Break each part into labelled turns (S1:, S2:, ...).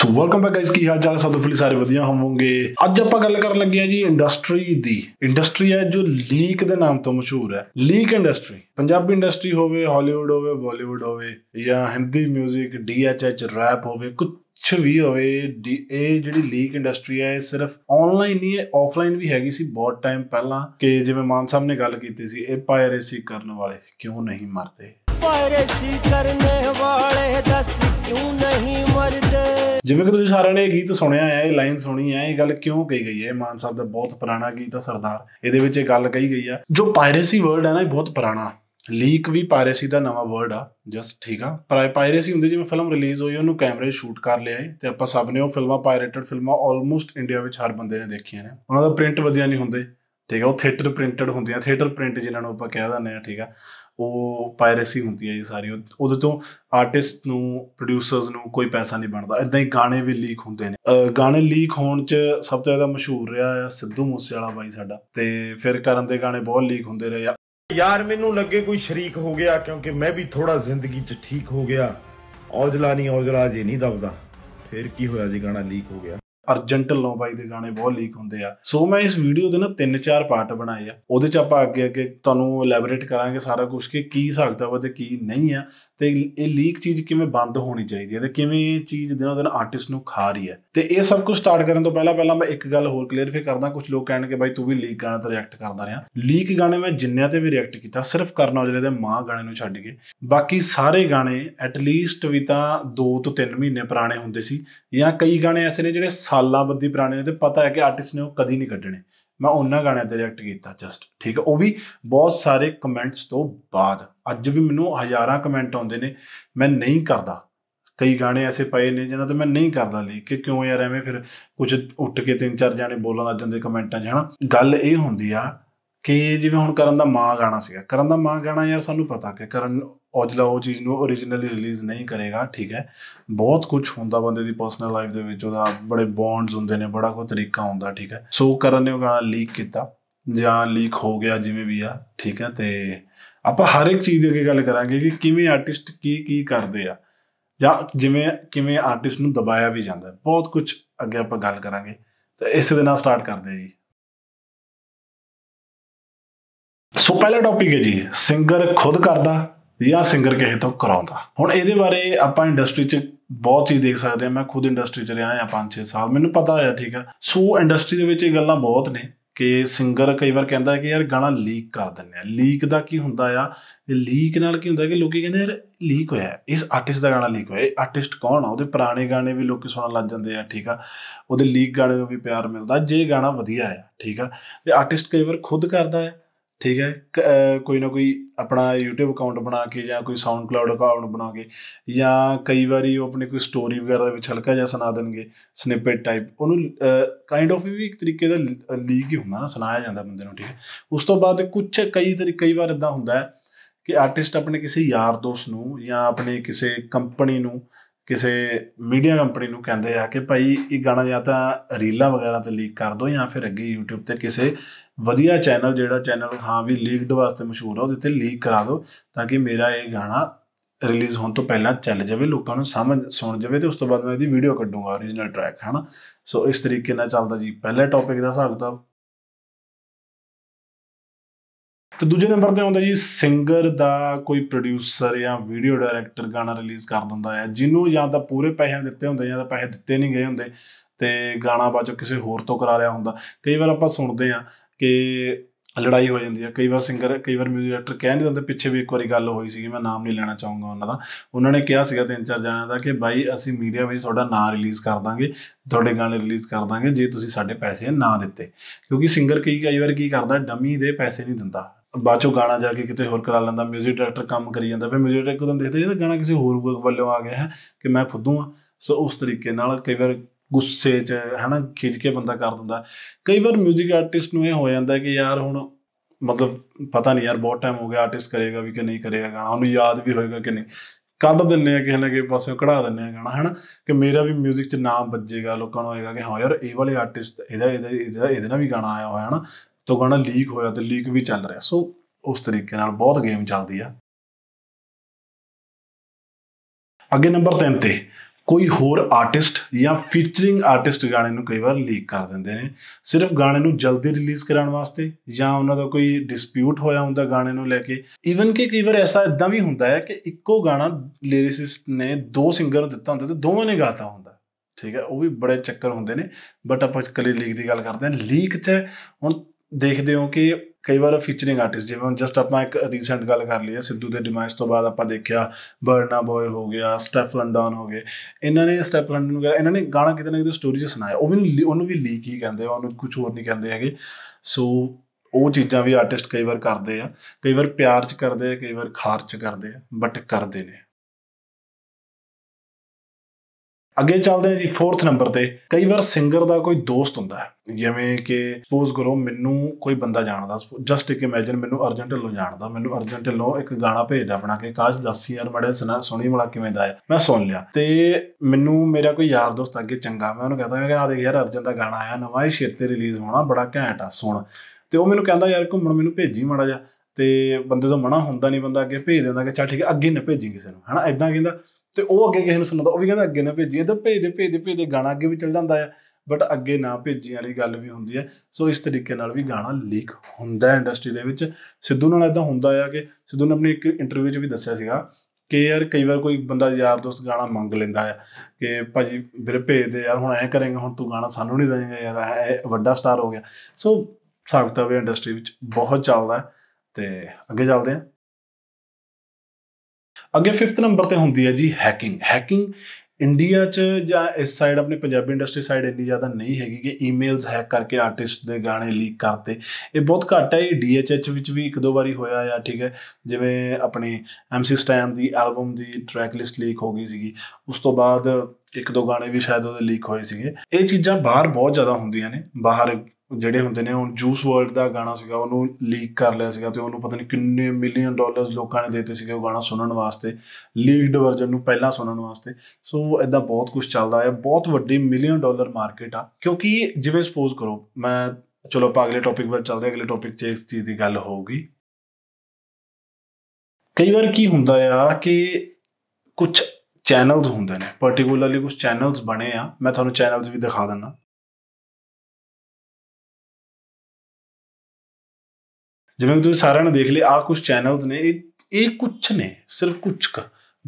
S1: ਸੋ welcome back guys ਕੀ ਹਾਲ ਚਾਲ ਸਾਧੂ ਫੁੱਲੀ ਸਾਰੇ ਵਧੀਆ ਹੋਵੋਗੇ ਅੱਜ ਆਪਾਂ ਗੱਲ ਕਰਨ ਲੱਗੇ ਆ ਜੀ ਇੰਡਸਟਰੀ ਦੀ ਇੰਡਸਟਰੀ ਹੈ ਜੋ ਲੀਕ ਦੇ ਨਾਮ ਤੋਂ ਮਸ਼ਹੂਰ ਹੈ ਲੀਕ ਇੰਡਸਟਰੀ ਪੰਜਾਬੀ ਇੰਡਸਟਰੀ ਹੋਵੇ ਹਾਲੀਵੁੱਡ ਹੋਵੇ ਬਾਲੀਵੁੱਡ ਹੋਵੇ ਜਾਂ ਹਿੰਦੀ 뮤직 ਡੀਐਚਐਚ ਰੈਪ ਹੋਵੇ ਕੁਝ ਵੀ ਹੋਵੇ ਇਹ ਜਿਹੜੀ ਲੀਕ ਇੰਡਸਟਰੀ ਹੈ ਇਹ ਸਿਰਫ ਆਨਲਾਈਨ ਨਹੀਂ ਹੈ ਆਫਲਾਈਨ ਵੀ ਹੈਗੀ ਸੀ ਬਹੁਤ ਟਾਈਮ ਪਹਿਲਾਂ ਕਿ ਜਿਵੇਂ ਮਾਨ ਸਾਹਿਬ ਨੇ ਗੱਲ ਕੀਤੀ ਸੀ ਇਹ ਪਾਇਰੇਸੀ ਕਰਨ ਵਾਲੇ ਕਿਉਂ ਨਹੀਂ ਮਰਦੇ
S2: ਪਰਸੀ ਕਰਨੇ ਵਾਲੇ ਦੱਸ ਕਿਉਂ ਨਹੀਂ ਮਰਦੇ
S1: ਜਿਵੇਂ ਕਿ ਤੁਸੀਂ ਸਾਰਿਆਂ ਨੇ ਇਹ ਗੀਤ ਸੁਣਿਆ ਹੈ ਇਹ ਲਾਈਨ ਸੁਣੀ ਹੈ ਇਹ ਗੱਲ ਕਿਉਂ ਕਹੀ ਗਈ ਹੈ ਮਾਨ ਸਾਹਿਬ ਦਾ ਬਹੁਤ ਪੁਰਾਣਾ ਗੀਤ ਹੈ ਸਰਦਾਰ ਇਹਦੇ ਵਿੱਚ ਇਹ ਗੱਲ ਕਹੀ ਗਈ ਹੈ ਜੋ ਪਾਇਰੇਸੀ ਵਰਡ ਹੈ ਨਾ ਇਹ ਬਹੁਤ ਪੁਰਾਣਾ ਲੀਕ ਵੀ ਪਾਇਰੇਸੀ ਦਾ ਨਵਾਂ ਵਰਡ ਆ ਜਸਟ ਠੀਕ ਆ ਪਰ ਪਾਇਰੇਸੀ ਹੁੰਦੀ ਜਿਵੇਂ ਫਿਲਮ ਰਿਲੀਜ਼ ਹੋਈ ਉਹਨੂੰ ਕੈਮਰੇ ਸ਼ੂਟ ਕਰ ਲਿਆ ਤੇ ਆਪਾਂ ਸਭ ਨੇ ਉਹ ਫਿਲਮਾਂ ਪਾਇਰੇਟਡ ਫਿਲਮਾਂ ਆਲਮੋਸਟ ਇੰਡੀਆ ਵਿੱਚ ਹਰ ਬੰਦੇ ਨੇ ਦੇਖੀਆਂ ਨੇ ਉਹਨਾਂ ਦਾ ਪ੍ਰਿੰਟ ਵਧੀਆ ਨਹੀਂ ਹੁੰਦੇ ਠੀਕ ਹੈ ਉਹ ਥੀਏਟਰ ਪ੍ਰਿੰਟਡ ਹੁੰਦੀਆਂ ਥੀਏਟਰ ਪ੍ਰਿੰਟ ਜਿਨ੍ਹਾਂ ਨੂੰ ਆਪਾਂ ਕਹਿ ਦਿੰਦੇ ਆ ਠੀਕ ਆ ਉਹ ਪਾਇਰੇਸੀ ਹੁੰਦੀ ਹੈ ਜੀ ਸਾਰੀ ਉਹਦੇ ਤੋਂ ਆਰਟਿਸਟ ਨੂੰ ਪ੍ਰੋਡਿਊਸਰਸ ਨੂੰ ਕੋਈ ਪੈਸਾ ਨਹੀਂ ਬਣਦਾ ਇਦਾਂ ਹੀ ਗਾਣੇ ਵੀ ਲੀਕ ਹੁੰਦੇ ਨੇ ਗਾਣੇ ਲੀਕ ਹੋਣ 'ਚ ਸਭ ਤੋਂ ਜ਼ਿਆਦਾ ਮਸ਼ਹੂਰ ਰਿਹਾ ਹੈ ਸਿੱਧੂ ਮੂਸੇਵਾਲਾ ਬਾਈ ਸਾਡਾ ਤੇ ਫਿਰ ਕਰਨ ਦੇ ਗਾਣੇ ਬਹੁਤ ਲੀਕ ਹੁੰਦੇ ਰਹੇ ਯਾਰ ਮੈਨੂੰ ਲੱਗੇ ਕੋਈ ਸ਼ਰੀਕ ਹੋ ਗਿਆ ਕਿਉਂਕਿ ਮੈਂ ਵੀ ਥੋੜਾ ਜ਼ਿੰਦਗੀ 'ਚ ਠੀਕ ਹੋ ਗਿਆ ਔਜਲਾ ਨਹੀਂ ਔਜਲਾ ਜੇ ਨਹੀਂ ਦਬਦਾ ਫਿਰ ਕੀ ਹੋਇਆ ਜੀ ਗਾਣਾ ਲੀਕ ਹੋ ਗਿਆ ਅਰਜਨ ਢਿੱਲੋਂ ਬਾਈ ਦੇ ਗਾਣੇ ਬਹੁਤ ਲੀਕ ਹੁੰਦੇ ਆ ਸੋ ਮੈਂ ਇਸ ਵੀਡੀਓ ਦੇ ਨਾ ਤਿੰਨ ਚਾਰ ਪਾਰਟ ਬਣਾਏ ਆ ਉਹਦੇ ਚ ਆਪਾਂ ਅੱਗੇ ਅੱਗੇ ਤੁਹਾਨੂੰ ਐਲੈਬੋਰੇਟ ਕਰਾਂਗੇ ਸਾਰਾ ਕੁਝ ਕਿ ਕੀ ਸਕਦਾ ਵਾ ਤੇ ਕੀ ਨਹੀਂ ਆ ਤੇ ਇਹ ਲੀਕ ਚੀਜ਼ ਕਿਵੇਂ ਬੰਦ ਹੋਣੀ ਚਾਹੀਦੀ ਹੈ ਤੇ ਕਿਵੇਂ ਇਹ ਚੀਜ਼ ਦਿਨੋਂ ਦਿਨ ਆਰਟਿਸਟ ਨੂੰ ਖਾ ਰਹੀ ਹੈ ਤੇ ਇਹ ਸਭ ਕੁਝ ਸਟਾਰਟ ਕਰਨ ਤੋਂ ਪਹਿਲਾਂ ਪਹਿਲਾਂ ਮੈਂ ਇੱਕ ਗੱਲ ਹੋਰ ਕਲੀਅਰਫਾਈ ਕਰਦਾ ਕੁਝ ਲੋਕ ਕਹਿਣਗੇ ਬਾਈ ਤੂੰ ਵੀ ਲੀਕ ਗਾਣੇ ਤੇ ਰਿਐਕਟ ਕਰਦਾ ਰਿਹਾ ਲੀਕ ਗਾਣੇ ਮੈਂ ਜਿੰਨਿਆਂ ਤੇ ਵੀ ਰਿਐਕਟ ਕੀਤਾ ਸਿਰਫ ਕਰਨ ਔਜਲੇ ਦੇ ਮਾਂ ਗਾਣੇ ਨੂੰ ਛੱਡ ਕੇ ਬਾਕੀ ਸਾਰੇ ਗਾਣੇ ਐਟ ਲੀਸਟ ਵੀ ਤਾਂ 2 ਤੋਂ 3 ਮਹੀਨੇ ਪੁਰਾਣੇ ਹੁੰਦੇ ਸੀ ਜਾਂ ਕਈ ਗਾਣੇ ਐਸੇ ਨੇ ਜਿਹੜੇ ਸਾਲਾਂ ਬੱਦੀ ਪੁਰਾਣੇ ਨੇ ਤੇ ਪਤਾ ਹੈ ਕਿ ਆਰਟਿਸਟ ਨੇ ਉਹ ਕਦੀ ਨਹੀਂ ਕੱਢਣੇ ਮੈਂ ਉਹਨਾਂ ਗਾਣਿਆਂ ਤੇ ਰਿਐਕਟ ਕੀਤਾ ਜਸਟ ਠੀਕ ਹੈ ਉਹ ਵੀ ਬਹੁਤ ਸਾਰੇ ਕਮੈਂਟਸ ਤੋਂ ਬਾਅਦ ਅੱਜ ਵੀ ਮੈਨੂੰ ਹਜ਼ਾਰਾਂ ਕਮੈਂਟ ਆਉਂਦੇ ਨੇ ਮੈਂ ਨਹੀਂ ਕਰਦਾ ਕਈ ਗਾਣੇ ਐਸੇ ਪਏ ਨੇ ਜਿਨ੍ਹਾਂ ਤੇ ਮੈਂ ਨਹੀਂ ਕਰਦਾ ਲਈ ਕਿ ਕਿਉਂ ਯਾਰ ਐਵੇਂ ਫਿਰ ਕੁਝ ਉੱਟ ਕੇ ਤਿੰਨ ਚਾਰ ਜਾਣੇ ਬੋਲਣ ਲੱਗ ਜਾਂਦੇ ਕਮੈਂਟਾਂ 'ਚ ਹਨਾ ਗੱਲ ਇਹ ਹੁੰਦੀ ਆ ਕਿ ਜਿਵੇਂ ਹੁਣ ਕਰਨ ਦਾ ਮਾਂ ਗਾਣਾ ਸੀਗਾ ਕਰਨ ਦਾ ਮਾਂ ਗਾਣਾ ਯਾਰ ਸਾਨੂੰ ਪਤਾ ਕਿ ਕਰਨ ਔਜਲਾ ਉਹ ਚੀਜ਼ ਨੂੰ origignally ਰਿਲੀਜ਼ ਨਹੀਂ ਕਰੇਗਾ ਠੀਕ ਹੈ ਬਹੁਤ ਕੁਝ ਹੁੰਦਾ ਬੰਦੇ ਦੀ ਪਰਸਨਲ ਲਾਈਫ ਦੇ ਵਿੱਚ ਉਹਦਾ ਬੜੇ ਬੌਂਡਸ ਹੁੰਦੇ ਨੇ ਬੜਾ ਕੋ ਤਰੀਕਾ ਹੁੰਦਾ ਠੀਕ ਹੈ ਸੋ ਕਰਨ ਨੇ ਉਹ ਗਾਣਾ ਲੀਕ ਕੀਤਾ ਜਾਂ ਲੀਕ ਹੋ ਗਿਆ ਜਿਵੇਂ ਵੀ ਆ ਠੀਕ ਹੈ ਤੇ ਆਪਾਂ ਹਰ ਇੱਕ ਚੀਜ਼ ਦੇ ਅੱਗੇ ਗੱਲ ਕਰਾਂਗੇ ਕਿ ਕਿਵੇਂ ਆਰਟਿਸਟ ਕੀ ਕੀ ਕਰਦੇ ਆ ਜਾਂ ਜਿਵੇਂ ਕਿਵੇਂ ਆਰਟਿਸਟ ਨੂੰ ਦਬਾਇਆ ਵੀ ਜਾਂਦਾ ਬਹੁਤ ਕੁਝ ਅੱਗੇ ਆਪਾਂ ਗੱਲ ਕਰਾਂਗੇ ਤੇ ਇਸੇ ਦੇ ਨਾਲ ਸਟਾਰਟ ਕਰਦੇ ਜੀ ਸੋ ਪਹਿਲਾ ਟੌਪਿਕ ਹੈ ਜੀ ਸਿੰਗਰ ਖੁਦ ਕਰਦਾ ਜਾਂ ਸਿੰਗਰ ਕਿਸੇ ਤੋਂ ਕਰਾਉਂਦਾ ਹੁਣ ਇਹਦੇ ਬਾਰੇ ਆਪਾਂ ਇੰਡਸਟਰੀ 'ਚ ਬਹੁਤ ਚੀਜ਼ ਦੇਖ ਸਕਦੇ ਆ ਮੈਂ ਖੁਦ ਇੰਡਸਟਰੀ 'ਚ ਰਿਹਾ ਆ 5-6 ਸਾਲ ਮੈਨੂੰ ਪਤਾ ਆ ਠੀਕ ਆ ਸੋ ਇੰਡਸਟਰੀ ਦੇ ਵਿੱਚ ਇਹ ਗੱਲਾਂ ਬਹੁਤ ਨੇ ਕਿ ਸਿੰਗਰ ਕਈ ਵਾਰ ਕਹਿੰਦਾ ਕਿ ਯਾਰ ਗਾਣਾ ਲੀਕ ਕਰ ਦਿੰਨੇ ਆ ਲੀਕ ਦਾ ਕੀ ਹੁੰਦਾ ਆ ਇਹ ਲੀਕ ਨਾਲ ਕੀ ਹੁੰਦਾ ਕਿ ਲੋਕੀ ਕਹਿੰਦੇ ਯਾਰ ਲੀਕ ਹੋਇਆ ਇਸ ਆਰਟਿਸਟ ਦਾ ਗਾਣਾ ਲੀਕ ਹੋਇਆ ਇਹ ਆਰਟਿਸਟ ਕੌਣ ਆ ਉਹਦੇ ਪੁਰਾਣੇ ਗਾਣੇ ਵੀ ਲੋਕੀ ਸੁਣਨ ਲੱਗ ਜਾਂਦੇ ਆ ਠੀਕ ਆ ਉਹਦੇ ਲੀਕ ਗਾਣੇ ਨੂੰ ਵੀ ਪਿਆਰ ਮਿਲਦਾ ਜੇ ਗਾਣਾ ਵਧੀਆ ਆ ਠੀਕ ਆ ਤੇ ਆਰਟਿਸਟ ਕਈ ਵਾਰ ਖੁਦ ਕਰਦਾ ਆ ਠੀਕ ਹੈ ਕੋਈ ਨਾ ਕੋਈ ਆਪਣਾ YouTube ਅਕਾਊਂਟ ਬਣਾ ਕੇ ਜਾਂ ਕੋਈ SoundCloud ਅਕਾਊਂਟ ਬਣਾ ਕੇ ਜਾਂ ਕਈ ਵਾਰੀ ਉਹ ਆਪਣੇ ਕੋਈ ਸਟੋਰੀ ਵਗੈਰਾ ਦੇ ਵਿੱਚ ਹਲਕਾ ਜਿਹਾ ਸੁਣਾ ਦੇਣਗੇ ਸਨਿਪਟ ਟਾਈਪ ਉਹਨੂੰ ਕਾਈਂਡ ਆਫ ਵੀ ਇੱਕ ਤਰੀਕੇ ਦਾ ਲੀਕ ਹੀ ਹੁੰਦਾ ਨਾ ਸੁਣਾਇਆ ਜਾਂਦਾ ਬੰਦੇ ਨੂੰ ਠੀਕ ਹੈ ਉਸ ਤੋਂ ਬਾਅਦ ਕੁਝ ਕਈ ਤਰੀਕੇ ਕਈ ਵਾਰ ਇਦਾਂ ਹੁੰਦਾ ਹੈ ਕਿ ਆਰਟਿਸਟ ਆਪਣੇ ਕਿਸੇ ਯਾਰ ਦੋਸਤ ਨੂੰ ਜਾਂ ਆਪਣੇ ਕਿਸੇ ਕੰਪਨੀ ਨੂੰ ਕਿਸੇ ਮੀਡੀਆ ਕੰਪਨੀ ਨੂੰ ਕਹਿੰਦੇ ਆ ਕਿ ਭਾਈ ਇਹ ਗਾਣਾ ਜਾਂ ਤਾਂ ਰੀਲਾਂ ਵਗੈਰਾ ਤੇ ਲੀਕ ਕਰ ਦਿਓ ਜਾਂ ਫਿਰ ਅੱਗੇ YouTube ਤੇ ਕਿਸੇ ਵਧੀਆ ਚੈਨਲ ਜਿਹੜਾ ਚੈਨਲ ਹਾਂ ਵੀ ਲੀਕਡ ਵਾਸਤੇ ਮਸ਼ਹੂਰ ਆ ਉਹਦੇ ਤੇ ਲੀਕ ਕਰਾ ਦਿਓ ਤਾਂ ਕਿ ਮੇਰਾ ਇਹ ਗਾਣਾ ਰਿਲੀਜ਼ ਹੋਣ ਤੋਂ ਪਹਿਲਾਂ ਚੱਲ ਜਾਵੇ ਲੋਕਾਂ ਨੂੰ ਸਮਝ ਸੁਣ ਜਾਵੇ ਤੇ ਉਸ ਤੋਂ ਬਾਅਦ ਮੈਂ ਇਹਦੀ ਵੀਡੀਓ ਕੱਢੂੰਗਾ origignal ਟਰੈਕ ਹਨਾ ਸੋ ਇਸ ਤਰੀਕੇ ਨਾਲ ਚੱਲਦਾ ਜੀ ਪਹਿਲਾ ਟੌਪਿਕ ਦਾ ਹਿਸਾਬ ਤੇ ਦੂਜੇ ਨੰਬਰ ਤੇ ਆਉਂਦਾ ਜੀ ਸਿੰਗਰ ਦਾ ਕੋਈ ਪ੍ਰੋਡਿਊਸਰ ਜਾਂ ਵੀਡੀਓ ਡਾਇਰੈਕਟਰ ਗਾਣਾ ਰਿਲੀਜ਼ ਕਰ ਦਿੰਦਾ ਹੈ ਜਿਹਨੂੰ ਜਾਂ ਤਾਂ ਪੂਰੇ ਪੈਸੇ ਦਿੱਤੇ ਹੁੰਦੇ ਜਾਂ ਤਾਂ ਪੈਸੇ ਦਿੱਤੇ ਨਹੀਂ ਗਏ ਹੁੰਦੇ ਤੇ ਗਾਣਾ ਬਾਅਦ ਚ ਕਿਸੇ ਹੋਰ ਤੋਂ ਕਰਾ ਲਿਆ ਹੁੰਦਾ ਕਈ ਵਾਰ ਆਪਾਂ ਸੁਣਦੇ ਆ ਕਿ ਲੜਾਈ ਹੋ ਜਾਂਦੀ ਹੈ ਕਈ ਵਾਰ ਸਿੰਗਰ ਕਈ ਵਾਰ ਮਿਊਜ਼ਿਕ ਡਾਇਰੈਕਟਰ ਕਹਿ ਨਹੀਂ ਦਿੰਦੇ ਪਿੱਛੇ ਵੀ ਇੱਕ ਵਾਰੀ ਗੱਲ ਹੋਈ ਸੀਗੀ ਮੈਂ ਨਾਮ ਨਹੀਂ ਲੈਣਾ ਚਾਹੂੰਗਾ ਉਹਨਾਂ ਦਾ ਉਹਨਾਂ ਨੇ ਕਿਹਾ ਸੀਗਾ ਤਿੰਨ ਚਾਰ ਜਣਾਂ ਦਾ ਕਿ ਬਾਈ ਅਸੀਂ ਮੀਡੀਆ ਵਿੱਚ ਤੁਹਾਡਾ ਨਾਮ ਰਿਲੀਜ਼ ਕਰ ਦਾਂਗੇ ਤੁਹਾਡੇ ਗਾਣੇ ਰਿਲੀਜ਼ ਕਰ ਦਾਂਗੇ ਜੇ ਤੁਸੀਂ ਸਾਡੇ ਪੈਸੇ ਨਾ ਦਿੱਤੇ ਕਿਉਂਕਿ ਸਿੰਗਰ ਕਈ ਕਈ ਵਾਰ ਕੀ ਕਰਦਾ ਡਮੀ ਦੇ ਪੈਸੇ ਨਹੀਂ ਦਿੰਦਾ ਬਾਚੋ ਗਾਣਾ ਜਾ ਕੇ ਕਿਤੇ ਹੋਰ ਕਰਾ ਲੈਂਦਾ ਮਿਊਜ਼ਿਕ ਡਾਇਰੈਕਟਰ ਕੰਮ ਕਰੀ ਜਾਂਦਾ ਫਿਰ ਮਿਊਜ਼ਿਕ ਡਾਇਰੈਕਟਰ ਇੱਕਦਮ ਦੇਖਦਾ ਤਾਂ ਗਾਣਾ ਕਿਸੇ ਹੋਰ ਵੱਲੋਂ ਆ ਗਿਆ ਹੈ ਕਿ ਮੈਂ ਫੁੱਦੂ ਆ ਸੋ ਉਸ ਤਰੀਕੇ ਨਾਲ ਕਈ ਵਾਰ ਗੁੱਸੇ 'ਚ ਹਨਾ ਖਿੱਚ ਕੇ ਬੰਦਾ ਕਰ ਦਿੰਦਾ ਕਈ ਵਾਰ 뮤직 ਆਰਟਿਸਟ ਨੂੰ ਇਹ ਹੋ ਜਾਂਦਾ ਕਿ ਯਾਰ ਹੁਣ ਮਤਲਬ ਪਤਾ ਨਹੀਂ ਯਾਰ ਬਹੁਤ ਟਾਈਮ ਹੋ ਗਿਆ ਆਰਟਿਸਟ ਕਰੇਗਾ ਵੀ ਕਿ ਨਹੀਂ ਕਰੇਗਾ ਗਾਣਾ ਉਹਨੂੰ ਯਾਦ ਵੀ ਹੋਏਗਾ ਕਿ ਨਹੀਂ ਕੱਢ ਦਿੰਨੇ ਆ ਕਿਸੇ ਨਾ ਕਿਸੇ ਪਾਸੇ ਕਢਾ ਦਿੰਨੇ ਆ ਗਾਣਾ ਹਨਾ ਕਿ ਮੇਰਾ ਵੀ 뮤직 'ਚ ਨਾਮ ਵੱਜੇਗਾ ਲੋਕਾਂ ਨੂੰ ਹੋਏਗਾ ਕਿ ਹਾਂ ਯਾਰ ਇਹ ਵਾਲੇ ਆਰਟਿਸਟ ਇਹਦਾ ਇਹਦਾ ਇਹਦਾ ਇਹਦੇ ਨਾਲ ਵੀ ਗਾਣਾ ਆਇਆ ਹੋਇਆ ਹਨਾ ਤੋਂ ਗਾਣਾ ਲੀਕ ਹੋਇਆ ਤੇ ਲੀਕ ਵੀ ਚੱਲ ਰਿਹਾ ਸੋ ਉਸ ਤਰੀਕੇ ਨਾਲ ਬਹੁਤ ਗੇਮ ਚੱਲਦੀ ਆ ਅੱਗੇ ਨੰਬਰ 3 ਤੇ ਕੋਈ ਹੋਰ ਆਰਟਿਸਟ ਜਾਂ ਫੀਚਰਿੰਗ ਆਰਟਿਸਟ ਗਾਣੇ ਨੂੰ ਕਈ ਵਾਰ ਲੀਕ ਕਰ ਦਿੰਦੇ ਨੇ ਸਿਰਫ ਗਾਣੇ ਨੂੰ ਜਲਦੀ ਰਿਲੀਜ਼ ਕਰਾਉਣ ਵਾਸਤੇ ਜਾਂ ਉਹਨਾਂ ਦਾ ਕੋਈ ਡਿਸਪਿਊਟ ਹੋਇਆ ਹੁੰਦਾ ਗਾਣੇ ਨੂੰ ਲੈ ਕੇ ਈਵਨ ਕਿ ਕਈ ਵਾਰ ਐਸਾ ਇਦਾਂ ਵੀ ਹੁੰਦਾ ਹੈ ਕਿ ਇੱਕੋ ਗਾਣਾ ਲਿਰਿਸਿਸਟ ਨੇ ਦੋ ਸਿੰਗਰ ਨੂੰ ਦਿੱਤਾ ਹੁੰਦਾ ਤੇ ਦੋਵਾਂ ਨੇ ਗਾਤਾ ਹੁੰਦਾ ਠੀਕ ਹੈ ਉਹ ਵੀ ਬੜੇ ਚੱਕਰ ਹੁੰਦੇ ਨੇ ਬਟ ਆਪਾਂ ਕੱਲੇ ਲੀਕ ਦੀ ਗੱਲ ਕਰਦੇ ਹਾਂ ਲੀਕ 'ਚ ਹੁਣ ਦੇਖਦੇ ਹਾਂ ਕਿ ਕਈ ਵਾਰ ਫੀਚਰਿੰਗ ਆਰਟਿਸਟ ਜਿਵੇਂ ਜਸਟ ਆਪਾਂ ਇੱਕ ਰੀਸੈਂਟ ਗੱਲ ਕਰ ਲਈ ਸਿੱਧੂ ਦੇ ਡਿਮਾਈਸ ਤੋਂ ਬਾਅਦ ਆਪਾਂ ਦੇਖਿਆ ਬਰਨਾ ਬॉय ਹੋ ਗਿਆ ਸਟੈਫ ਲੰਡਨ ਹੋ ਗਏ ਇਹਨਾਂ ਨੇ ਸਟੈਫ ਲੰਡਨ ਨੂੰ ਇਹਨਾਂ ਨੇ ਗਾਣਾ ਕਿਤੇ ਨਾ ਕਿਤੇ ਸਟੋਰੀ 'ਚ ਸੁਣਾਇਆ ਉਹ ਵੀ ਉਹਨੂੰ ਵੀ ਲੀਕ ਹੀ ਕਹਿੰਦੇ ਆ ਉਹਨੂੰ ਕੁਝ ਹੋਰ ਨਹੀਂ ਕਹਿੰਦੇ ਹੈਗੇ ਸੋ ਉਹ ਚੀਜ਼ਾਂ ਵੀ ਆਰਟਿਸਟ ਕਈ ਵਾਰ ਕਰਦੇ ਆ ਕਈ ਵਾਰ ਪਿਆਰ 'ਚ ਕਰਦੇ ਆ ਕਈ ਵਾਰ ਖਾਰ 'ਚ ਕਰਦੇ ਆ ਬਟ ਕਰਦੇ ਨੇ ਅੱਗੇ ਚੱਲਦੇ ਹਾਂ ਜੀ 4th ਨੰਬਰ ਤੇ ਕਈ ਵਾਰ ਸਿੰਗਰ ਦਾ ਕੋਈ ਦੋਸਤ ਹੁੰਦਾ ਜਿਵੇਂ ਕਿ ਸਪੋਜ਼ ਕਰੋ ਮੈਨੂੰ ਕੋਈ ਬੰਦਾ ਜਾਣਦਾ ਜਸਟ ਇੱਕ ਇਮੇਜਿਨ ਮੈਨੂੰ ਅਰਜੈਂਟ ਲੋ ਜਾਣਦਾ ਮੈਨੂੰ ਅਰਜੈਂਟ ਲੋ ਇੱਕ ਗਾਣਾ ਭੇਜਦਾ ਆਪਣਾ ਕਿ ਕਾਜ ਦੱਸੀ ਯਾਰ ਮੜੇ ਸੁਣਾ ਸੋਣੀ ਵਾਲਾ ਕਿਵੇਂ ਦਾ ਹੈ ਮੈਂ ਸੁਣ ਲਿਆ ਤੇ ਮੈਨੂੰ ਮੇਰਾ ਕੋਈ ਯਾਰ ਦੋਸਤ ਅੱਗੇ ਚੰਗਾ ਮੈਂ ਉਹਨੂੰ ਕਹਿੰਦਾ ਕਿ ਆ ਦੇਖ ਯਾਰ ਅਰਜਨ ਦਾ ਗਾਣਾ ਆਇਆ ਨਵਾਂ ਹੀ ਛੇਤੀ ਰਿਲੀਜ਼ ਹੋਣਾ ਬੜਾ ਘੈਂਟ ਆ ਸੁਣ ਤੇ ਉਹ ਮੈਨੂੰ ਕਹਿੰਦਾ ਯਾਰ ਘੁੰਮਣ ਮੈਨੂੰ ਭੇਜੀ ਮੜਾ ਜਾ ਤੇ ਬੰਦੇ ਤੋਂ ਮਨਾ ਹੁੰਦਾ ਨਹੀਂ ਬੰਦਾ ਅੱਗੇ ਭੇਜ ਦਿੰਦਾ ਕਿ ਚਾ ਠੀਕ ਅੱਗੇ ਨਾ ਭੇਜੀ ਕਿਸੇ ਨੂੰ ਹਨਾ ਐਦਾਂ ਕਹਿੰਦਾ ਤੇ ਉਹ ਅੱਗੇ ਕਿਸੇ ਨੂੰ ਸੁਣਾਉਂਦਾ ਉਹ ਵੀ ਕਹਿੰਦਾ ਅੱਗੇ ਨਾ ਭੇਜੀਏ ਤਾਂ ਭੇਜਦੇ ਭੇਜਦੇ ਭੇਜਦੇ ਗਾਣਾ ਅੱਗੇ ਵੀ ਚੱਲ ਜਾਂਦਾ ਆ ਬਟ ਅੱਗੇ ਨਾ ਭੇਜੀ ਵਾਲੀ ਗੱਲ ਵੀ ਹੁੰਦੀ ਹੈ ਸੋ ਇਸ ਤਰੀਕੇ ਨਾਲ ਵੀ ਗਾਣਾ ਲੀਕ ਹੁੰਦਾ ਹੈ ਇੰਡਸਟਰੀ ਦੇ ਵਿੱਚ ਸਿੱਧੂ ਨਾਲ ਇਦਾਂ ਹੁੰਦਾ ਆ ਕਿ ਸਿੱਧੂ ਨੇ ਆਪਣੀ ਇੱਕ ਇੰਟਰਵਿਊ 'ਚ ਵੀ ਦੱਸਿਆ ਸੀਗਾ ਕਿ ਯਾਰ ਕਈ ਵਾਰ ਕੋਈ ਬੰਦਾ ਯਾਰ ਦੋਸਤ ਗਾਣਾ ਮੰਗ ਲੈਂਦਾ ਆ ਕਿ ਭਾਜੀ ਵੀਰੇ ਭੇਜ ਦੇ ਯਾਰ ਹੁਣ ਐ ਕਰੇਂਗਾ ਹੁਣ ਤੂੰ ਗਾਣਾ ਸਾਨੂੰ ਨਹੀਂ ਦੇਏਗਾ ਯਾਰ ਇਹ ਵੱਡਾ ਸਟਾਰ ਹੋ ਗਿਆ ਸੋ ਸਾਬਤਾ ਵੀ ਇੰਡਸਟਰੀ ਵਿੱਚ ਬਹੁਤ ਚੱਲਦਾ ਤੇ ਅੱਗੇ ਚੱਲਦੇ ਆ ਅੱਗੇ 5th ਨੰਬਰ ਤੇ ਹੁੰਦੀ ਹੈ ਜੀ ਹੈਕਿੰਗ ਹੈਕਿੰਗ ਇੰਡੀਆ 'ਚ ਜਾਂ ਇਸ ਸਾਈਡ ਆਪਣੇ ਪੰਜਾਬੀ ਇੰਡਸਟਰੀ ਸਾਈਡ ਇੰਨੀ ਜ਼ਿਆਦਾ ਨਹੀਂ ਹੈਗੀ ਕਿ ਈਮੇਲਸ ਹੈਕ ਕਰਕੇ ਆਰਟਿਸਟ ਦੇ ਗਾਣੇ ਲੀਕ ਕਰਤੇ ਇਹ ਬਹੁਤ ਘੱਟ ਹੈ ਇਹ ਡੀਐਚਐਚ ਵਿੱਚ ਵੀ ਇੱਕ ਦੋ ਵਾਰੀ ਹੋਇਆ ਆ ਠੀਕ ਹੈ ਜਿਵੇਂ ਆਪਣੇ ਐਮਸੀ ਸਟੈਮ ਦੀ ਐਲਬਮ ਦੀ ਟਰੈਕ ਲਿਸਟ ਲੀਕ ਹੋ ਗਈ ਸੀਗੀ ਉਸ ਤੋਂ ਬਾਅਦ ਇੱਕ ਦੋ ਗਾਣੇ ਵੀ ਸ਼ਾਇਦ ਉਹਦੇ ਲੀਕ ਹੋਏ ਸੀਗੇ ਇਹ ਚੀਜ਼ਾਂ ਬਾਹਰ ਬਹੁਤ ਜ਼ਿਆਦਾ ਹੁੰਦੀਆਂ ਨੇ ਬਾਹਰ ਜਿਹੜੇ ਹੁੰਦੇ ਨੇ ਹੁਣ ਜੂਸ ਵਰਲਡ ਦਾ ਗਾਣਾ ਸੀਗਾ ਉਹਨੂੰ ਲੀਕ ਕਰ ਲਿਆ ਸੀਗਾ ਤੇ ਉਹਨੂੰ ਪਤਾ ਨਹੀਂ ਕਿੰਨੇ ਮਿਲੀਅਨ ਡਾਲਰਸ ਲੋਕਾਂ ਨੇ ਦਿੱਤੇ ਸੀਗੇ ਉਹ ਗਾਣਾ ਸੁਣਨ ਵਾਸਤੇ ਲੀਕਡ ਵਰਜਨ ਨੂੰ ਪਹਿਲਾਂ ਸੁਣਨ ਵਾਸਤੇ ਸੋ ਐਦਾਂ ਬਹੁਤ ਕੁਝ ਚੱਲਦਾ ਹੈ ਬਹੁਤ ਵੱਡੀ ਮਿਲੀਅਨ ਡਾਲਰ ਮਾਰਕੀਟ ਆ ਕਿਉਂਕਿ ਜਿਵੇਂ ਸਪੋਜ਼ ਕਰੋ ਮੈਂ ਚਲੋ ਆਪਾਂ ਅਗਲੇ ਟੌਪਿਕ ਵੱਲ ਚੱਲਦੇ ਹਾਂ ਅਗਲੇ ਟੌਪਿਕ 'ਚ ਇਸ ਚੀਜ਼ ਦੀ ਗੱਲ ਹੋਊਗੀ ਕਈ ਵਾਰ ਕੀ ਹੁੰਦਾ ਆ ਕਿ ਕੁਝ ਚੈਨਲਸ ਹੁੰਦੇ ਨੇ ਪਾਰਟਿਕੂਲਰਲੀ ਕੁਝ ਚੈਨਲਸ ਬਣੇ ਆ ਮੈਂ ਤੁਹਾਨੂੰ ਚੈਨਲਸ ਵੀ ਦਿਖਾ ਦਿੰਨਾ ਜਿਵੇਂ ਕਿ ਤੁਸੀਂ ਸਾਰਿਆਂ ਨੇ ਦੇਖ ਲਿਆ ਆ ਕੁਝ ਚੈਨਲਸ ਨੇ ਇਹ ਕੁਝ ਨੇ ਸਿਰਫ ਕੁਝ ਕ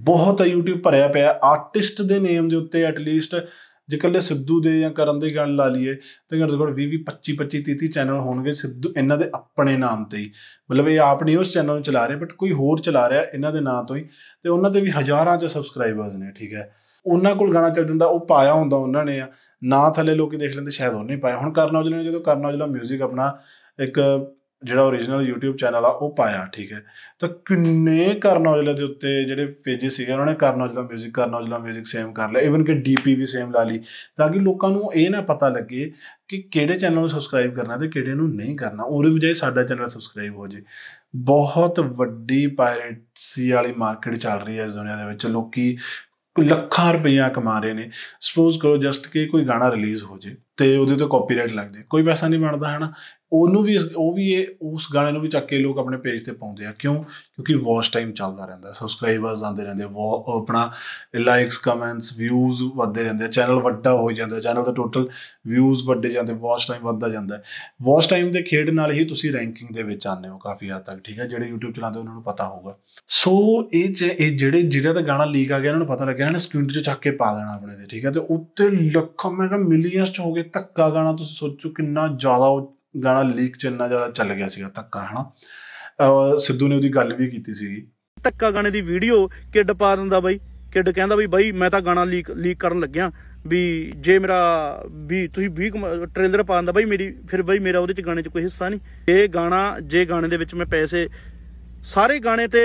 S1: ਬਹੁਤ ਆ YouTube ਭਰਿਆ ਪਿਆ ਆਰਟਿਸਟ ਦੇ ਨੇਮ ਦੇ ਉੱਤੇ ਐਟ ਲੀਸਟ ਜੇ ਕੱਲੇ ਸਿੱਧੂ ਦੇ ਜਾਂ ਕਰਨ ਦੇ ਗੱਲ ਲਾ ਲਈਏ ਤਾਂ ਘੱਟੋ ਘੱਟ 20 25 25 30 ਚੈਨਲ ਹੋਣਗੇ ਸਿੱਧੂ ਇਹਨਾਂ ਦੇ ਆਪਣੇ ਨਾਮ ਤੇ ਹੀ ਮਤਲਬ ਇਹ ਆਪ ਨਹੀਂ ਉਸ ਚੈਨਲ ਨੂੰ ਚਲਾ ਰਹੇ ਬਟ ਕੋਈ ਹੋਰ ਚਲਾ ਰਿਹਾ ਇਹਨਾਂ ਦੇ ਨਾਮ ਤੋਂ ਹੀ ਤੇ ਉਹਨਾਂ ਦੇ ਵੀ ਹਜ਼ਾਰਾਂ ਚ ਸਬਸਕ੍ਰਾਈਬਰਸ ਨੇ ਠੀਕ ਹੈ ਉਹਨਾਂ ਕੋਲ ਗਾਣਾ ਚੱਲ ਜਾਂਦਾ ਉਹ ਪਾਇਆ ਹੁੰਦਾ ਉਹਨਾਂ ਨੇ ਆ ਨਾ ਥੱਲੇ ਲੋਕੀ ਦੇਖ ਲੈਂਦੇ ਸ਼ਾਇਦ ਉਹਨੇ ਪਾਇਆ ਹੁਣ ਕਰਨਾ ਔਜਲਾ ਜਦੋਂ ਕਰਨਾ ਔਜਲਾ 뮤직 ਆਪਣਾ ਇੱਕ ਜਿਹੜਾ origignal YouTube ਚੈਨਲ ਆ ਉਹ ਪਾਇਆ ਠੀਕ ਹੈ ਤਾਂ ਕਿੰਨੇ ਕਰਨ ਔਜਲਾ ਦੇ ਉੱਤੇ ਜਿਹੜੇ ਪੇजेस ਸੀਗੇ ਉਹਨਾਂ ਨੇ ਕਰਨ ਔਜਲਾ 뮤직 ਕਰਨ ਔਜਲਾ 뮤직 ਸੇਮ ਕਰ ਲਿਆ ਇਵਨ ਕਿ ਡੀਪੀ ਵੀ ਸੇਮ ਲਾ ਲਈ ਤਾਂ ਕਿ ਲੋਕਾਂ ਨੂੰ ਇਹ ਨਾ ਪਤਾ ਲੱਗੇ ਕਿ ਕਿਹੜੇ ਚੈਨਲ ਨੂੰ ਸਬਸਕ੍ਰਾਈਬ ਕਰਨਾ ਤੇ ਕਿਹੜੇ ਨੂੰ ਨਹੀਂ ਕਰਨਾ ਉਹਦੇ ਬਜਾਏ ਸਾਡਾ ਚੈਨਲ ਸਬਸਕ੍ਰਾਈਬ ਹੋ ਜੇ ਬਹੁਤ ਵੱਡੀ ਪਾਇਰੇਸੀ ਵਾਲੀ ਮਾਰਕੀਟ ਚੱਲ ਰਹੀ ਹੈ ਇਸ ਦੁਨੀਆ ਦੇ ਵਿੱਚ ਲੋਕੀ ਲੱਖਾਂ ਰੁਪਈਆ ਕਮਾ ਰਹੇ ਨੇ ਸਪੋਜ਼ ਕਰੋ ਜਸਟ ਕਿ ਕੋਈ ਗਾਣਾ ਰਿਲੀਜ਼ ਹੋ ਜੇ ਤੇ ਉਹਦੇ ਤੇ ਕਾਪੀਰਾਈਟ ਲੱਗ ਜੇ ਕੋਈ ਪੈਸਾ ਨਹੀਂ ਬਣਦਾ ਹਨਾ ਉਹਨੂੰ ਵੀ ਉਹ ਵੀ ਇਹ ਉਸ ਗਾਣੇ ਨੂੰ ਵੀ ਚੱਕ ਕੇ ਲੋਕ ਆਪਣੇ ਪੇਜ ਤੇ ਪਾਉਂਦੇ ਆ ਕਿਉਂ ਕਿਉਂਕਿ ਵਾਚ ਟਾਈਮ ਚੱਲਦਾ ਰਹਿੰਦਾ ਸਬਸਕ੍ਰਾਈਬਰਸ ਆਉਂਦੇ ਰਹਿੰਦੇ ਆਪਣਾ ਲਾਈਕਸ ਕਮੈਂਟਸ ਵਿਊਜ਼ ਵੱਧਦੇ ਰਹਿੰਦੇ ਚੈਨਲ ਵੱਡਾ ਹੋ ਜਾਂਦਾ ਚੈਨਲ ਦਾ ਟੋਟਲ ਵਿਊਜ਼ ਵੱਡੇ ਜਾਂਦੇ ਵਾਚ ਟਾਈਮ ਵੱਧਦਾ ਜਾਂਦਾ ਵਾਚ ਟਾਈਮ ਦੇ ਖੇਡ ਨਾਲ ਹੀ ਤੁਸੀਂ ਰੈਂਕਿੰਗ ਦੇ ਵਿੱਚ ਆਉਂਦੇ ਹੋ ਕਾਫੀ ਹੱਦ ਤੱਕ ਠੀਕ ਹੈ ਜਿਹੜੇ YouTube ਚਲਾਉਂਦੇ ਉਹਨਾਂ ਨੂੰ ਪਤਾ ਹੋਊਗਾ ਸੋ ਇਹ ਇਹ ਜਿਹੜੇ ਜਿਹੜਾ ਤਾਂ ਗਾਣਾ ਲੀਕ ਆ ਗਿਆ ਉਹਨਾਂ ਨੂੰ ਪਤਾ ਲੱਗਿਆ ਇਹਨਾਂ ਨੇ ਸਕ੍ਰੀਨ 'ਚ ਚੱਕ ਕੇ ਪਾ ਦੇਣਾ ਆਪਣੇ ਤੇ ਠੀਕ ਹੈ ਤੇ ਉੱਤੇ ਲੱਖਾਂ ਮੈਂ ਕਿਹਾ ਮਿਲੀਅਨਸ 'ਚ ਹੋ ਗਏ ਧੱਕਾ ਗਾਣਾ ਤੁਸੀਂ ਸੋਚੋ ਕਿੰਨਾ ਜ਼ਿਆਦਾ ਗਾਣਾ ਲੀਕ ਚ ਇੰਨਾ ਜ਼ਿਆਦਾ
S2: ਚੱਲ ਗਿਆ ਸੀਗਾ ਧੱਕਾ ਹਨਾ ਸਿੱਧੂ ਨੇ ਉਹਦੀ ਗੱਲ ਵੀ ਕੀਤੀ ਸੀਗੀ ਧੱਕਾ ਗਾਣੇ ਦੀ ਵੀਡੀਓ ਕਿੱਡ ਪਾ ਦਿੰਦਾ ਬਾਈ ਕਿੱਡ ਕਹਿੰਦਾ ਵੀ ਬਾਈ ਮੈਂ ਤਾਂ ਗਾਣਾ ਲੀਕ ਲੀਕ ਕਰਨ ਲੱਗਿਆ ਵੀ ਜੇ ਮੇਰਾ ਵੀ ਤੁਸੀਂ 20 ਟ੍ਰੇਲਰ ਪਾ ਦਿੰਦਾ ਬਾਈ ਮੇਰੀ ਫਿਰ ਬਾਈ ਮੇਰਾ ਉਹਦੇ ਚ ਗਾਣੇ ਚ ਕੋਈ ਹਿੱਸਾ ਨਹੀਂ ਇਹ ਗਾਣਾ ਜੇ ਗਾਣੇ ਦੇ ਵਿੱਚ ਮੈਂ ਪੈਸੇ ਸਾਰੇ ਗਾਣੇ ਤੇ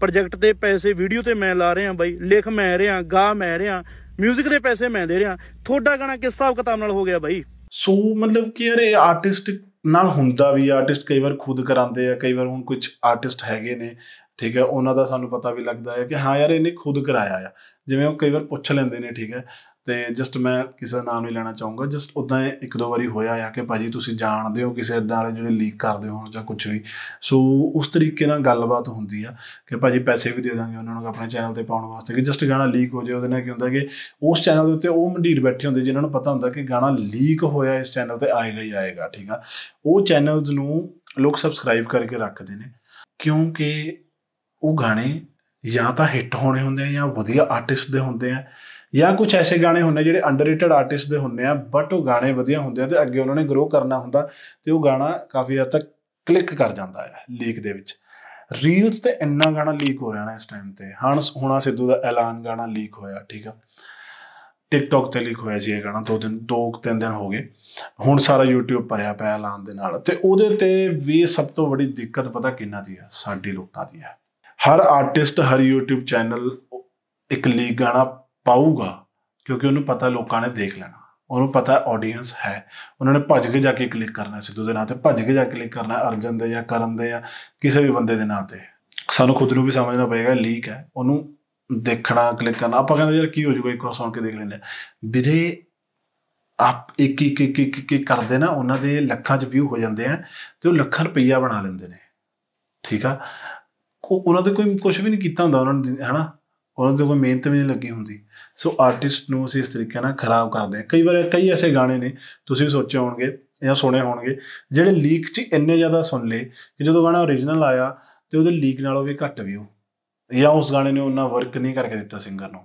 S2: ਪ੍ਰੋਜੈਕਟ ਤੇ ਪੈਸੇ ਵੀਡੀਓ ਤੇ ਮੈਂ ਲਾ ਰਿਹਾ ਬਾਈ ਲਿਖ ਮੈਂ ਰਿਹਾ ਗਾ ਮੈਂ ਰਿਹਾ 뮤직 ਦੇ ਪੈਸੇ ਮੈਂ ਦੇ ਰਿਹਾ ਤੁਹਾਡਾ ਗਾਣਾ ਕਿਸ ਹਿਸਾਬ ਕਿਤਾਬ ਨਾਲ ਹੋ ਗਿਆ ਬਾਈ ਸੋ ਮਤਲਬ ਕਿ ਯਾਰ ਇਹ ਆਰਟਿਸਟ ਨਾਲ ਹੁੰਦਾ
S1: ਵੀ ਆਰਟਿਸਟ ਕਈ ਵਾਰ ਖੁਦ ਕਰਾਉਂਦੇ ਆ ਕਈ ਵਾਰ ਹੁਣ ਕੁਝ ਆਰਟਿਸਟ ਹੈਗੇ ਨੇ ਠੀਕ ਹੈ ਉਹਨਾਂ ਦਾ ਸਾਨੂੰ ਪਤਾ ਵੀ ਲੱਗਦਾ ਹੈ ਕਿ ਹਾਂ ਯਾਰ ਇਹਨੇ ਖੁਦ ਕਰਾਇਆ ਆ ਜਿਵੇਂ ਉਹ ਕਈ ਵਾਰ ਪੁੱਛ ਲੈਂਦੇ ਨੇ ਠੀਕ ਹੈ ਤੇ ਜਸਟ ਮੈਂ ਕਿਸੇ ਦਾ ਨਾਮ ਨਹੀਂ ਲੈਣਾ ਚਾਹੂੰਗਾ ਜਸਟ ਉਦਾਂ ਇੱਕ ਦੋ ਵਾਰੀ ਹੋਇਆ ਆ ਕਿ ਭਾਜੀ ਤੁਸੀਂ ਜਾਣਦੇ ਹੋ ਕਿਸੇ ਇਦਾਂ ਵਾਲੇ ਜਿਹੜੇ ਲੀਕ ਕਰਦੇ ਹੋਣ ਜਾਂ ਕੁਝ ਵੀ ਸੋ ਉਸ ਤਰੀਕੇ ਨਾਲ ਗੱਲਬਾਤ ਹੁੰਦੀ ਆ ਕਿ ਭਾਜੀ ਪੈਸੇ ਵੀ ਦੇ ਦਾਂਗੇ ਉਹਨਾਂ ਨੂੰ ਆਪਣੇ ਚੈਨਲ ਤੇ ਪਾਉਣ ਵਾਸਤੇ ਕਿ ਜਸਟ ਗਾਣਾ ਲੀਕ ਹੋ ਜਾਏ ਉਹਦੇ ਨਾਲ ਕੀ ਹੁੰਦਾ ਕਿ ਉਸ ਚੈਨਲ ਦੇ ਉੱਤੇ ਉਹ ਮੰਡੀਰ ਬੈਠੇ ਹੁੰਦੇ ਜਿਨ੍ਹਾਂ ਨੂੰ ਪਤਾ ਹੁੰਦਾ ਕਿ ਗਾਣਾ ਲੀਕ ਹੋਇਆ ਇਸ ਚੈਨਲ ਤੇ ਆਏਗਾ ਹੀ ਆਏਗਾ ਠੀਕ ਆ ਉਹ ਚੈਨਲਸ ਨੂੰ ਲੋਕ ਸਬਸਕ੍ਰਾਈਬ ਕਰਕੇ ਰੱਖਦੇ ਨੇ ਕਿਉਂਕਿ ਉਹ ਗਾਣੇ ਜਾਂ ਤਾਂ ਹਿੱਟ ਹੋਣੇ ਹੁੰਦੇ ਆ ਜਾਂ ਵਧੀਆ ਆਰਟਿਸਟ ਦੇ ਹੁੰਦੇ ਆ ਜਾਂ ਕੁਝ ਐਸੇ ਗਾਣੇ ਹੁੰਦੇ ਜਿਹੜੇ ਅੰਡਰਰੇਟਡ ਆਰਟਿਸਟ ਦੇ ਹੁੰਦੇ ਆ ਬਟ ਉਹ ਗਾਣੇ ਵਧੀਆ ਹੁੰਦੇ ਆ ਤੇ ਅੱਗੇ ਉਹਨਾਂ ਨੇ ਗਰੋ ਕਰਨਾ ਹੁੰਦਾ ਤੇ ਉਹ ਗਾਣਾ ਕਾਫੀ ਹੱਦ ਤੱਕ ਕਲਿੱਕ ਕਰ ਜਾਂਦਾ ਹੈ ਲੀਕ ਦੇ ਵਿੱਚ ਰੀਲਸ ਤੇ ਇੰਨਾ ਗਾਣਾ ਲੀਕ ਹੋ ਰਿਹਾ ਨਾ ਇਸ ਟਾਈਮ ਤੇ ਹਣ ਹੁਣਾ ਸਿੱਧੂ ਦਾ ਐਲਾਨ ਗਾਣਾ ਲੀਕ ਹੋਇਆ ਠੀਕ ਆ ਟਿਕਟੌਕ ਤੇ ਲੀਕ ਹੋਇਆ ਜੀ ਇਹ ਗਾਣਾ ਦੋ ਦਿਨ ਦੋ ਤਿੰਨ ਦਿਨ ਹੋ ਗਏ ਹੁਣ ਸਾਰਾ YouTube ਭਰਿਆ ਪਿਆ ਐਲਾਨ ਦੇ ਨਾਲ ਤੇ ਉਹਦੇ ਤੇ ਵੀ ਸਭ ਤੋਂ ਵੱਡੀ ਦਿੱਕਤ ਪਤਾ ਕਿੰਨਾ ਦੀ ਹੈ ਸਾਡੇ ਲੋਕਾਂ ਦੀ ਹੈ ਹਰ ਆਰਟਿਸਟ ਹਰ YouTube ਚੈਨਲ ਇੱਕ ਲੀਕ ਗਾਣਾ ਪਾਊਗਾ ਕਿਉਂਕਿ ਉਹਨੂੰ ਪਤਾ ਲੋਕਾਂ ਨੇ ਦੇਖ ਲੈਣਾ ਉਹਨੂੰ ਪਤਾ ਆਡੀਅנס ਹੈ ਉਹਨਾਂ ਨੇ ਭੱਜ ਕੇ ਜਾ ਕੇ ਕਲਿੱਕ ਕਰਨਾ ਸਿੱਧੂ ਦੇ ਨਾਂ ਤੇ ਭੱਜ ਕੇ ਜਾ ਕੇ ਕਲਿੱਕ ਕਰਨਾ ਅਰਜਨ ਦੇ ਜਾਂ ਕਰਨ ਦੇ ਜਾਂ ਕਿਸੇ ਵੀ ਬੰਦੇ ਦੇ ਨਾਂ ਤੇ ਸਾਨੂੰ ਖੁਦ ਨੂੰ ਵੀ ਸਮਝਣਾ ਪਏਗਾ ਲੀਕ ਹੈ ਉਹਨੂੰ ਦੇਖਣਾ ਕਲਿੱਕ ਕਰਨਾ ਆਪਾਂ ਕਹਿੰਦੇ ਯਾਰ ਕੀ ਹੋ ਜਾਊਗਾ ਇੱਕ ਵਾਰ ਸੁਣ ਕੇ ਦੇਖ ਲੈਂਦੇ ਵੀਰੇ ਆਪ ਇੱਕ ਇੱਕ ਇੱਕ ਇੱਕ ਕੀ ਕਰਦੇ ਨਾ ਉਹਨਾਂ ਦੇ ਲੱਖਾਂ ਚ ਵਿਊ ਹੋ ਜਾਂਦੇ ਆ ਤੇ ਉਹ ਲੱਖਾਂ ਰੁਪਈਆ ਬਣਾ ਲੈਂਦੇ ਨੇ ਠੀਕ ਆ ਉਹਨਾਂ ਦੇ ਕੋਈ ਕੁਝ ਵੀ ਨਹੀਂ ਕੀਤਾ ਹੁੰਦਾ ਉਹਨਾਂ ਨੇ ਹਨਾ ਉਹਨਾਂ ਦੇ ਕੋਈ ਮਿਹਨਤ ਵੀ ਨਹੀਂ ਲੱਗੀ ਹੁੰਦੀ ਸੋ ਆਰਟਿਸਟ ਨੂੰ ਅਸੀਂ ਇਸ ਤਰੀਕੇ ਨਾਲ ਖਰਾਬ ਕਰਦੇ ਹਾਂ ਕਈ ਵਾਰ ਕਈ ਐਸੇ ਗਾਣੇ ਨੇ ਤੁਸੀਂ ਸੋਚੇ ਹੋਣਗੇ ਜਾਂ ਸੁਣੇ ਹੋਣਗੇ ਜਿਹੜੇ ਲੀਕ 'ਚ ਇੰਨੇ ਜ਼ਿਆਦਾ ਸੁਣ ਲਏ ਕਿ ਜਦੋਂ ਗਾਣਾ origignal ਆਇਆ ਤੇ ਉਹਦੇ ਲੀਕ ਨਾਲੋਂ ਵੀ ਘੱਟ ਵਿਊ ਜਾਂ ਉਸ ਗਾਣੇ ਨੇ ਉਹਨਾਂ ਵਰਕ ਨਹੀਂ ਕਰਕੇ ਦਿੱਤਾ ਸਿੰਗਰ ਨੂੰ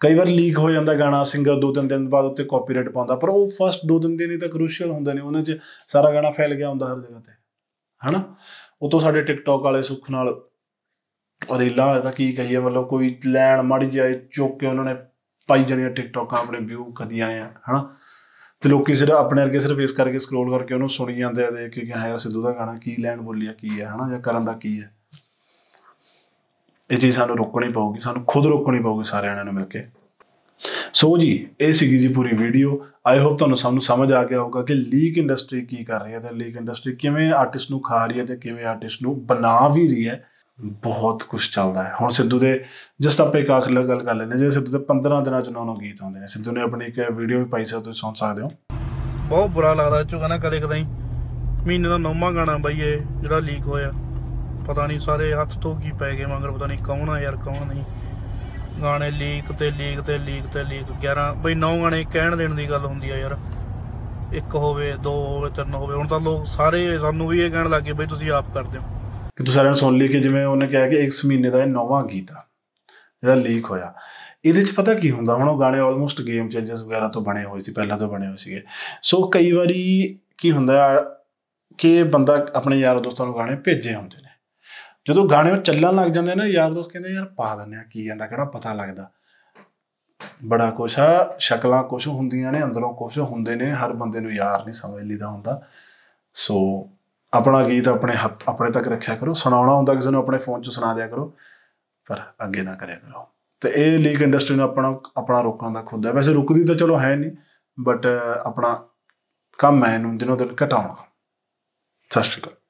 S1: ਕਈ ਵਾਰ ਲੀਕ ਹੋ ਜਾਂਦਾ ਗਾਣਾ ਸਿੰਗਰ ਦੋ ਤਿੰਨ ਦਿਨ ਬਾਅਦ ਉੱਤੇ ਕਾਪੀਰਾਈਟ ਪਾਉਂਦਾ ਪਰ ਉਹ ਫਸਟ ਦੋ ਦਿਨ ਦੇ ਨਹੀਂ ਤਾਂ ਕ੍ਰੂਸ਼ੀਅਲ ਹੁੰਦੇ ਨੇ ਉਹਨਾਂ 'ਚ ਸਾਰਾ ਗਾਣਾ ਫੈਲ ਗਿਆ ਹੁੰਦਾ ਹਰ ਜਗ੍ਹਾ ਤੇ ਹਨਾ ਉਤੋਂ ਸਾਡੇ ਟਿਕਟੌਕ ਵਾਲੇ ਸੁੱਖ ਨਾਲ ਰੀਲਾਂ ਵਾਲੇ ਤਾਂ ਕੀ ਕਹੀਏ ਮਤਲਬ ਕੋਈ ਲੈਣ ਮੜ ਜਾਏ ਚੁੱਕ ਕੇ ਉਹਨਾਂ ਨੇ ਪਾਈ ਜਾਣੀਆਂ ਟਿਕਟੋਕਾਂ ਆਪਣੇ ਵਿਊ ਕਰੀਆਂ ਆ ਹਨਾ ਤੇ ਲੋਕੀ ਸਿਰਫ ਆਪਣੇ ਵਰਗੇ ਸਿਰਫ ਇਸ ਕਰਕੇ ਸਕਰੋਲ ਕਰਕੇ ਉਹਨੂੰ ਸੁਣੀ ਜਾਂਦੇ ਆ ਦੇਖ ਕੇ ਕਿ ਹਾਂ ਯਾਰ ਸਿੱਧੂ ਦਾ ਗਾਣਾ ਕੀ ਲੈਣ ਬੋਲੀਆ ਕੀ ਹੈ ਹਨਾ ਜਾਂ ਕਰਨ ਦਾ ਕੀ ਹੈ ਇਹ ਚੀਜ਼ ਸਾਨੂੰ ਰੋਕਣੀ ਪਊਗੀ ਸਾਨੂੰ ਖੁਦ ਰੋਕਣੀ ਪਊਗੀ ਸਾਰੇ ਨੇ ਨੂੰ ਮਿਲ ਕੇ ਸੋ ਜੀ ਇਹ ਸੀਗੀ ਜੀ ਪੂਰੀ ਵੀਡੀਓ ਆਈ ਹੋਪ ਤੁਹਾਨੂੰ ਸਾਨੂੰ ਸਮਝ ਆ ਗਿਆ ਹੋਊਗਾ ਕਿ ਲੀਕ ਇੰਡਸਟਰੀ ਕੀ ਕਰ ਰਹੀ ਹੈ ਤੇ ਲੀਕ ਇੰਡਸਟਰੀ ਕਿਵੇਂ ਆਰਟਿਸਟ ਨੂੰ ਖਾ ਰਹੀ ਹੈ ਤੇ ਕਿਵੇਂ ਆਰਟਿਸਟ ਨੂੰ ਬਣਾ ਵੀ ਰਹੀ ਹੈ ਬਹੁਤ ਕੁਝ ਚੱਲਦਾ ਹੈ ਹੁਣ ਸਿੱਧੂ ਦੇ ਜਸਟ ਆਪੇ ਇੱਕ ਆਖਰ ਗੱਲ ਕਰ ਲੈਣੇ ਜੇ ਸਿੱਧੂ ਦੇ 15 ਦਿਨਾਂ ਚ ਨੌ ਗੀਤ ਆਉਂਦੇ ਨੇ ਸਿੱਧੂ ਨੇ ਆਪਣੀ ਇੱਕ ਵੀਡੀਓ ਵੀ ਪਾਈ ਸੀ ਤੁਸੀਂ ਸੁਣ ਸਕਦੇ ਹੋ
S2: ਬਹੁਤ ਬੁਰਾ ਲੱਗਦਾ ਚੁਗਾ ਨਾ ਕਦੇ ਕਦਾਈ ਮਹੀਨੇ ਦਾ ਨੌਵਾਂ ਗਾਣਾ ਬਈ ਇਹ ਜਿਹੜਾ ਲੀਕ ਹੋਇਆ ਪਤਾ ਨਹੀਂ ਸਾਰੇ ਹੱਥ ਤੋਂ ਕੀ ਪੈ ਗਏ ਮਗਰ ਪਤਾ ਨਹੀਂ ਕੌਣ ਆ ਯਾਰ ਕੌਣ ਨਹੀਂ ਗਾਣੇ ਲੀਕ ਤੇ ਲੀਕ ਤੇ ਲੀਕ ਤੇ ਲੀਕ 11 ਬਈ ਨੌ ਗਾਣੇ ਕਹਿਣ ਦੇਣ ਦੀ ਗੱਲ ਹੁੰਦੀ ਆ ਯਾਰ ਇੱਕ ਹੋਵੇ ਦੋ ਹੋਵੇ ਤਿੰਨ ਹੋਵੇ ਹੁਣ ਤਾਂ ਲੋਕ ਸਾਰੇ ਸਾਨੂੰ ਵੀ ਇਹ ਕਹਿਣ ਲੱਗੇ ਬਈ ਤੁਸੀਂ ਆਪ ਕਰਦੇ ਹੋ
S1: ਕਿ ਤੁਸੀਂ ਸਾਰਿਆਂ ਨੂੰ ਸੁਣ ਲਈ ਕਿ ਜਿਵੇਂ ਉਹਨੇ ਕਿਹਾ ਕਿ ਇੱਕ ਮਹੀਨੇ ਦਾ ਇਹ ਨੌਵਾਂ ਗੀਤ ਆ ਜਿਹੜਾ ਲੀਕ ਹੋਇਆ ਇਹਦੇ 'ਚ ਪਤਾ ਕੀ ਹੁੰਦਾ ਹੁਣ ਉਹ ਗਾਣੇ ਆਲਮੋਸਟ ਗੇਮ ਚੇਂਜਸ ਵਗੈਰਾ ਤੋਂ ਬਣੇ ਹੋਏ ਸੀ ਪਹਿਲਾਂ ਤੋਂ ਬਣੇ ਹੋਏ ਸੀਗੇ ਸੋ ਕਈ ਵਾਰੀ ਕੀ ਹੁੰਦਾ ਕਿ ਬੰਦਾ ਆਪਣੇ ਯਾਰ ਦੋਸਤਾਂ ਨੂੰ ਗਾਣੇ ਭੇਜੇ ਹੁੰਦੇ ਨੇ ਜਦੋਂ ਗਾਣੇ ਉਹ ਚੱਲਣ ਲੱਗ ਜਾਂਦੇ ਨੇ ਯਾਰ ਦੋਸਤ ਕਹਿੰਦੇ ਯਾਰ ਪਾ ਦਿੰਨੇ ਆ ਕੀ ਜਾਂਦਾ ਕਿਹੜਾ ਪਤਾ ਲੱਗਦਾ ਬੜਾ ਕੁਛ ਆ ਸ਼ਕਲਾਂ ਕੁਛ ਹੁੰਦੀਆਂ ਨੇ ਅੰਦਰੋਂ ਕੁਛ ਹੁੰਦੇ ਨੇ ਹਰ ਬੰਦੇ ਨੂੰ ਯਾਰ ਨਹੀਂ ਸਮਝ ਲਈਦਾ ਹੁੰਦਾ ਸੋ ਆਪਣਾ ਗੀਤ ਆਪਣੇ ਹੱਥ ਆਪਣੇ ਤੱਕ ਰੱਖਿਆ ਕਰੋ ਸੁਣਾਉਣਾ ਹੁੰਦਾ ਕਿਸੇ ਨੂੰ ਆਪਣੇ ਫੋਨ 'ਚ ਸੁਣਾ ਦਿਆ ਕਰੋ ਪਰ ਅੱਗੇ ਨਾ ਕਰਿਆ ਕਰੋ ਤੇ ਇਹ ਲੀਕ ਇੰਡਸਟਰੀ ਨੂੰ ਆਪਣਾ ਆਪਣਾ ਰੋਕਣ ਦਾ ਖੁੰਦਾ ਵੈਸੇ ਰੁਕਦੀ ਤਾਂ ਚਲੋ ਹੈ ਨਹੀਂ
S2: ਬਟ ਆਪਣਾ ਕੰਮ ਹੈ ਇਹਨੂੰ ਦਿਨੋਂ ਦਿਨ ਘਟਾਉਣਾ ਸਤਿ ਸ਼੍ਰੀ ਅਕਾਲ